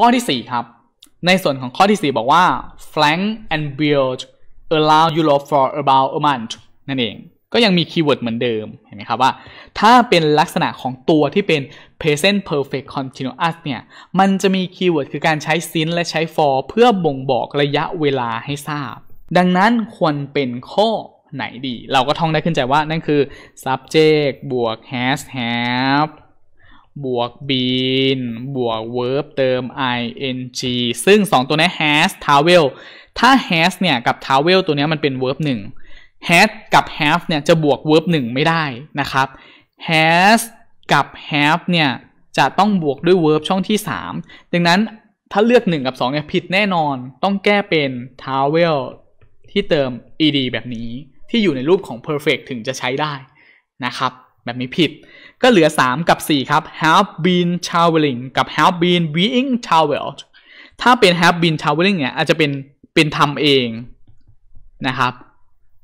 ข้อที่ 4 ครับ ในส่วนของข้อที่ 4 บอกว่า flank and build a l l o w y o Europe for about a month นั่นเอง ก็ยังมีคีย์เวิร์ดเหมือนเดิม เห็นไหมครับว่า ถ้าเป็นลักษณะของตัวที่เป็น present perfect continuous เนี่ย มันจะมีคีย์เวิร์ดคือการใช้ since และใช้ for เพื่อบ่งบอกระยะเวลาให้ทราบ ดังนั้นควรเป็นข้อไหนดี เราก็ท่องได้ขึ้นใจว่า นั่นคือ subject บวก has have บวก been บวก verb เติม ing ซึ่ง 2 ตัวนี้ has travel ถ้า has เนี่ยกับ travel ตัวนี้มันเป็น verb 1 has กับ have เนี่ยจะบวก verb 1 ไม่ได้นะครับ has กับ have เนี่ยจะต้องบวกด้วย verb ช่องที่ 3 ดังนั้นถ้าเลือก 1 กับ2เนี่ยผิดแน่นอนต้องแก้เป็น travel ที่เติม ed แบบนี้ที่อยู่ในรูปของ perfect ถึงจะใช้ได้นะครับแบบนี้ผิด ก็เหลือ 3 กับ 4 ครับ have been traveling กับ have been being traveled ถ้าเป็น have been traveling เนี่ยอาจจะเป็นเป็นทำเองนะครับ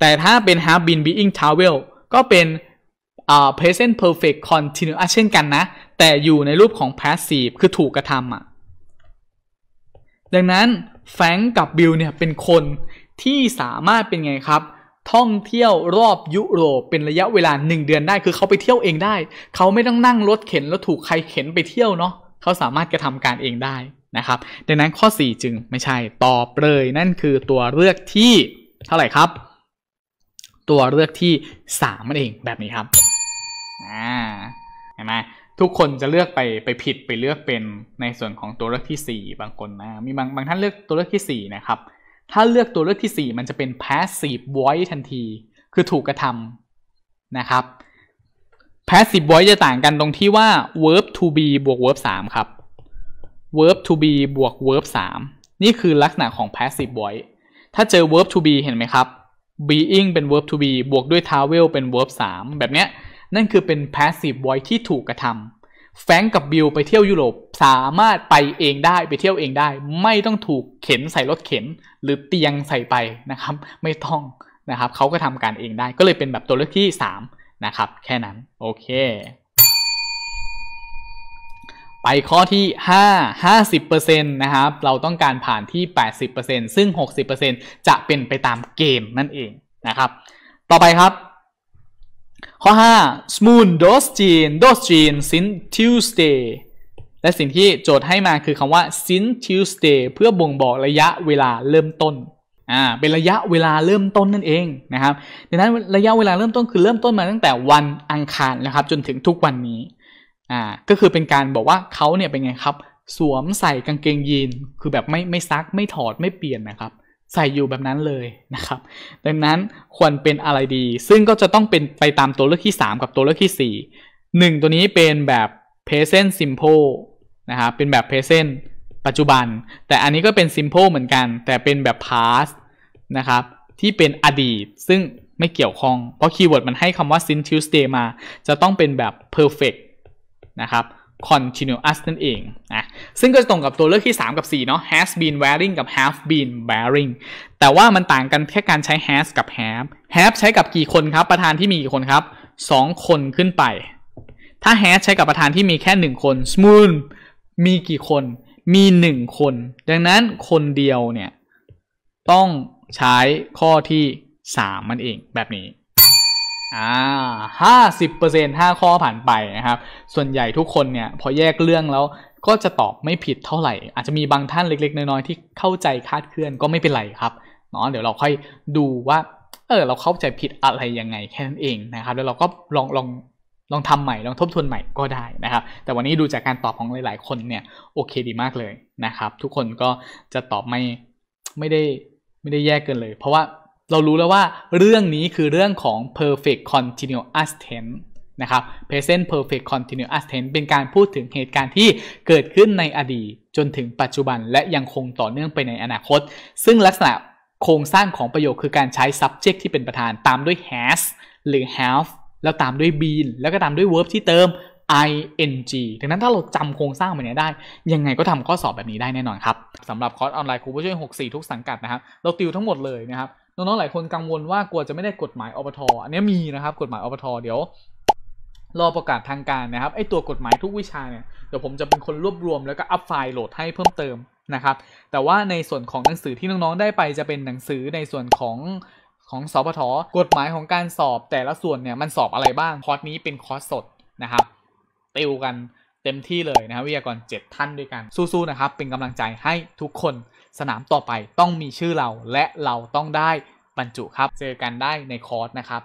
แต่ถ้าเป็น have been being traveled ก็เป็น uh, present perfect continuous เช่นกันนะ แต่อยู่ในรูปของ passive คือถูกกระทำอะ่ะ ดังนั้นแฟงกับบิลเนี่ยเป็นคนที่สามารถเป็นไงครับท่องเที่ยวรอบยุโรปเป็นระยะเวลาหนึ่งเดือนได้คือ เขาไปเที่ยวเองได้ เขาไม่ต้องนั่งรถเข็นแล้วถูกใครเข็นไปเที่ยว เนาะเขาสามารถกระทำการเองได้นะครับ ดังนั้นข้อ 4 จึงไม่ใช่ ตอบ เลย นั่นคือตัวเลือกที่ เท่าไหร่ ครับ ตัวเลือกที่3มันเองแบบนี้ครับอ่าเห็นไหมทุกคนจะเลือกไปไปผิดไปเลือกเป็นในส่วนของตัวเลือกที่ 4 บางคนนะมีบางบางท่านเลือกตัวเลือกที่4นะครับถ้าเลือกตัวเลือกที่ 4 มันจะเป็น passive voice ทันที คือถูกกระทำนะครับ passive voice จะต่างกันตรงที่ว่า verb to be บวก verb 3 ครับ verb to be บวก verb 3 นี่คือลักษณะของ passive voice ถ้าเจอ verb to be เห็นไหมครับ being เป็น verb to be บวกด้วย travel เป็น verb 3 แบบเนี้ย นั่นคือเป็น passive voice ที่ถูกกระทำแฟงกับบิลไปเที่ยวยุโรปสามารถไปเองได้ไปเที่ยวเองได้ ไม่ต้องถูกเข็นใส่ รถเข็น หรือเตียง ใส่ไปนะครับ ไม่ ต้องนะครับ เขาก็ทำการเองได้ก็เลยเป็นแบบตัวเลือกที่ 3 นะครับ แค่นั้นโอเค ไปข้อที่ 5 50%นะครับ เราต้องการผ่านที่ 80%ซึ่ง 60%จะเป็นไปตามเกมนั่นเองนะครับ ต่อไปครับข้อ5 smooth dose gene dose gene since Tuesday และสิ่งที่โจทย์ให้มาคือคำว่า since Tuesday เพื่อบ่งบอกระยะเวลาเริ่มต้นอ่าเป็นระยะเวลาเริ่มต้นนั่นเองนะครับดังนั้นระยะเวลาเริ่มต้นคือเริ่มต้นมาตั้งแต่วันอังคารนะครับจนถึงทุกวันนี้อ่าก็คือเป็นการบอกว่าเขาเนี่ยเป็นไงครับ สวมใส่กางเกงยีนคือแบบไม่ไม่ซักไม่ถอดไม่เปลี่ยนนะครับใส่อยู่ แบบนั้นเลยนะครับดังนั้นควรเป็นอะไรดีซึ่งก็จะต้องเป็นไปตามตัวเลือกที่ 3 กับตัวเลือกที่ 4 1 ตัวนี้เป็นแบบ present simple นะครับ เป็นแบบ present ปัจจุบัน แต่อันนี้ก็เป็น simple เหมือนกัน แต่เป็นแบบ past นะครับ ที่เป็นอดีตซึ่งไม่เกี่ยวข้องเพราะ คีย์เวิร์ด มัน ให้คำว่า since Tuesday มา จะต้องเป็นแบบ perfect นะครับ continuous นั่นเองนะซึ่งก็จะตรงกับตัวเลือกที่ 3 กับ 4 เนาะ has been wearing กับ have been wearing แต่ว่ามันต่างกัน แค่การใช้ has กับ have have ใช้กับกี่คนครับ ประธานที่มีกี่คนครับ 2 คนขึ้นไป ถ้า has ใช้กับประธานที่มีแค่ 1 คน smooth มีกี่คนมี 1 คน ดังนั้นคนเดียวเนี่ย ต้องใช้ข้อที่ 3 มันเองแบบนี้อ่าห้าสิบเปอร์เซ็นห้าข้อผ่านไป นะครับ ส่วนใหญ่ทุกคน เนี่ย พอแยกเรื่องแล้วก็จะตอบไม่ผิดเท่าไหร่ อาจจะมีบางท่านเล็ก ๆ น้อยๆที่เข้าใจคาดเคลื่อนก็ไม่เป็นไรครับเนาะเดี๋ยวเรา ค่อยดูว่าเออเราเข้าใจผิดอะไร ยัง ไงแค่นั้นเอง นะ ครับ แล้วเราก็ลอง ลอง ลองทำใหม่ ลองทบทวนใหม่ก็ได้นะครับแต่วันนี้ดูจากการตอบของหลายๆคนเนี่ยโอเคดีมากเลยนะครับทุกคนก็จะตอบไม่ไม่ได้ไม่ได้แย่เกินเลย เพราะว่าเรารู้แล้วว่าเรื่องนี้คือเรื่องของ perfect continuous tense นะ ครับ present perfect continuous tense เป็นการพูดถึงเหตุการณ์ที่เกิดขึ้นในอดีต จนถึงปัจจุบัน และยังคงต่อเนื่องไปในอนาคต ซึ่งลักษณะโครงสร้างของประโยคคือการใช้ subject ที่เป็นประธานตามด้วย has หรือ have แล้วตามด้วย been แล้วก็ตามด้วย verb ที่เติม ing ดังนั้นถ้าเราจำโครงสร้างแบบนี้ได้ ยังไงก็ทำข้อสอบแบบนี้ได้แน่นอนครับสำหรับคอร์สออนไลน์ครูผู้ช่วย64 ทุกสังกัดนะครับ เราติวทั้งหมดเลยนะครับน้องๆ หลายคนกังวลว่ากลัว จะไม่ได้กฎหมายอปทอันนี้มี นะ ครับกฎหมายอปท เดี๋ยว รอ ประกาศทางการนะครับ ไอตัวกฎหมายทุกวิชา เนี่ย เดี๋ยวผมจะเป็นคนรวบรวมแล้วก็ อัพไฟล์โหลดให้เพิ่มเติมนะครับ แต่ว่าในส่วนของหนังสือที่ น้องๆ ได้ไปจะเป็นหนังสือในส่วนของของสอพท กฎหมายของการสอบแต่ละส่วนเนี่ยมันสอบอะไรบ้างคอร์สนี้เป็นคอร์สสดนะครับติวกันเต็มที่เลยนะครับวิทยากร7ท่านด้วยกันสู้ๆ นะครับเป็นกำลังใจให้ทุกคนสนาม ต่อไปต้องมีชื่อเราและเราต้องได้บรรจุครับเจอกันได้ในคอร์ส นะครับ